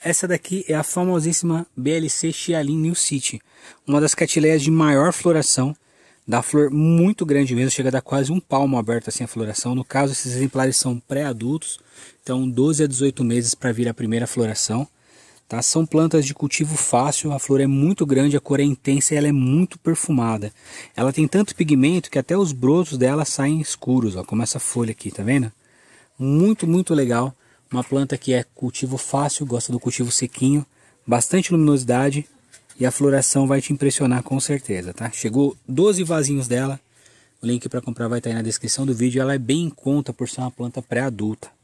Essa daqui é a famosíssima BLC Xialin New City, uma das catileias de maior floração, da flor muito grande mesmo, chega a dar quase um palmo aberto assim a floração. No caso, esses exemplares são pré-adultos, então 12 a 18 meses para vir a primeira floração. Tá? São plantas de cultivo fácil, a flor é muito grande, a cor é intensa e ela é muito perfumada. Ela tem tanto pigmento que até os brotos dela saem escuros, ó, como essa folha aqui, tá vendo? Muito, muito legal uma planta que é cultivo fácil, gosta do cultivo sequinho, bastante luminosidade e a floração vai te impressionar com certeza, tá? Chegou 12 vasinhos dela. O link para comprar vai estar tá aí na descrição do vídeo. Ela é bem em conta por ser uma planta pré-adulta.